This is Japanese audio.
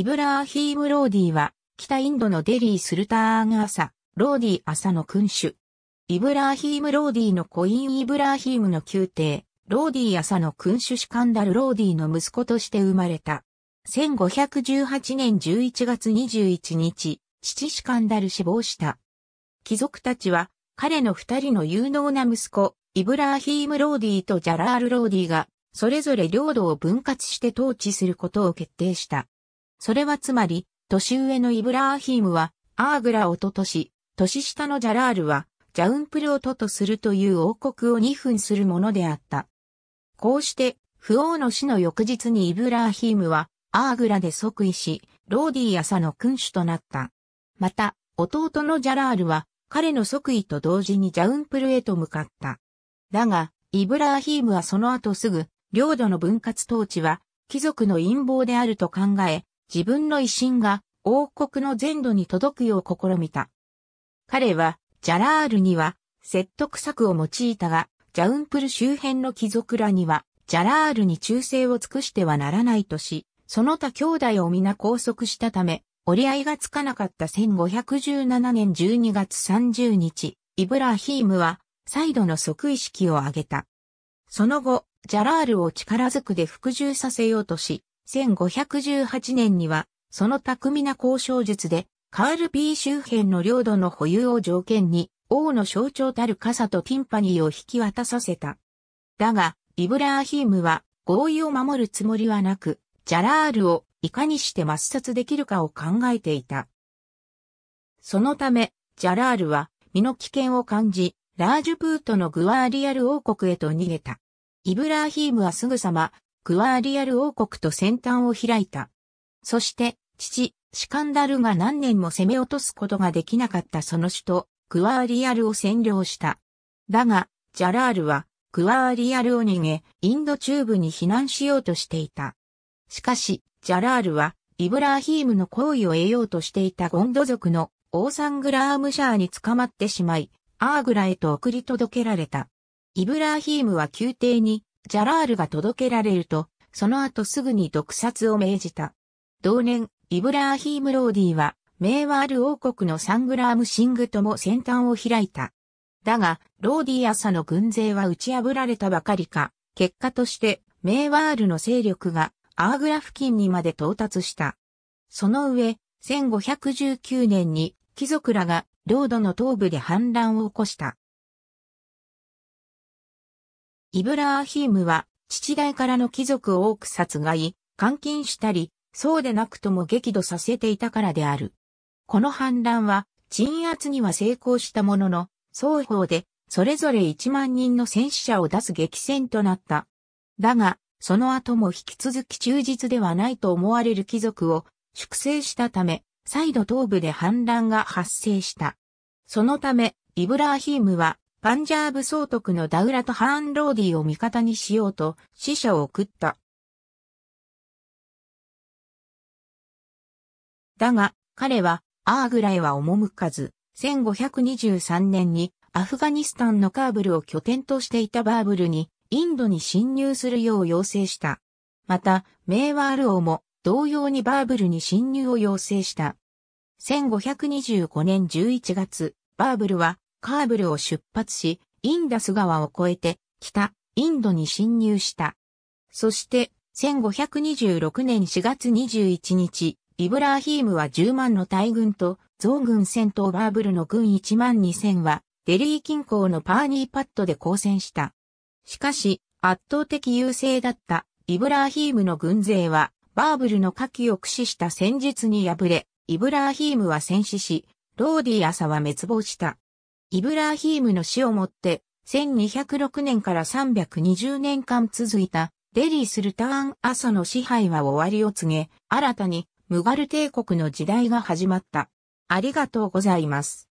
イブラーヒーム・ローディは、北インドのデリー・スルターン・アサ、ローディ・アサの君主。イブラーヒーム・ローディのコイン・イブラーヒームの宮廷、ローディ・アサの君主シカンダル・ローディの息子として生まれた。1518年11月21日、父シカンダル死亡した。貴族たちは、彼の二人の有能な息子、イブラーヒーム・ローディとジャラール・ローディが、それぞれ領土を分割して統治することを決定した。それはつまり、年上のイブラーヒームは、アーグラをととし、年下のジャラールは、ジャウンプルをととするという王国を二分するものであった。こうして、不王の死の翌日にイブラーヒームは、アーグラで即位し、ローディー朝の君主となった。また、弟のジャラールは、彼の即位と同時にジャウンプルへと向かった。だが、イブラーヒームはその後すぐ、領土の分割統治は、貴族の陰謀であると考え、自分の威信が王国の全土に届くよう試みた。彼は、ジャラールには、説得策を用いたが、ジャウンプル周辺の貴族らには、ジャラールに忠誠を尽くしてはならないとし、その他兄弟を皆拘束したため、折り合いがつかなかった1517年12月30日、イブラヒームは、再度の即位式を挙げた。その後、ジャラールを力ずくで服従させようとし、1518年には、その巧みな交渉術で、カール B 周辺の領土の保有を条件に、王の象徴たる傘とティンパニーを引き渡させた。だが、イブラーヒームは合意を守るつもりはなく、ジャラールをいかにして抹殺できるかを考えていた。そのため、ジャラールは身の危険を感じ、ラージュプートのグワーリアル王国へと逃げた。イブラーヒームはすぐさまクワーリアル王国と戦端を開いた。そして、父、シカンダルが何年も攻め落とすことができなかったその首都、クワーリアルを占領した。だが、ジャラールは、クワーリアルを逃げ、インド中部に避難しようとしていた。しかし、ジャラールは、イブラーヒームの行為を得ようとしていたゴンド族のオーサングラームシャーに捕まってしまい、アーグラへと送り届けられた。イブラーヒームは宮廷にジャラールが届けられると、その後すぐに毒殺を命じた。同年、イブラーヒーム・ローディは、メーワール王国のサングラーム・シングとも先端を開いた。だが、ローディ朝の軍勢は打ち破られたばかりか、結果として、メーワールの勢力がアーグラ付近にまで到達した。その上、1519年に貴族らがロードの東部で反乱を起こした。イブラーヒームは、父代からの貴族を多く殺害、監禁したり、そうでなくとも激怒させていたからである。この反乱は、鎮圧には成功したものの、双方で、それぞれ1万人の戦死者を出す激戦となった。だが、その後も引き続き忠実ではないと思われる貴族を粛清したため、再度東部で反乱が発生した。そのため、イブラーヒームはパンジャーブ総督のダウラとハーンローディを味方にしようと死者を送った。だが、彼は、アーグラへは赴かず、1523年にアフガニスタンのカーブルを拠点としていたバーブルにインドに侵入するよう要請した。また、メーワール王も同様にバーブルに侵入を要請した。1525年11月、バーブルはカーブルを出発し、インダス川を越えて、北、インドに侵入した。そして、1526年4月21日、イブラーヒームは10万の大軍と、増軍戦闘バーブルの軍1万2000は、デリー近郊のパーニーパッドで交戦した。しかし、圧倒的優勢だったイブラーヒームの軍勢は、バーブルの火器を駆使した戦術に敗れ、イブラーヒームは戦死し、ローディアサは滅亡した。イブラーヒームの死をもって、1206年から320年間続いた、デリースルターン朝の支配は終わりを告げ、新たにムガル帝国の時代が始まった。ありがとうございます。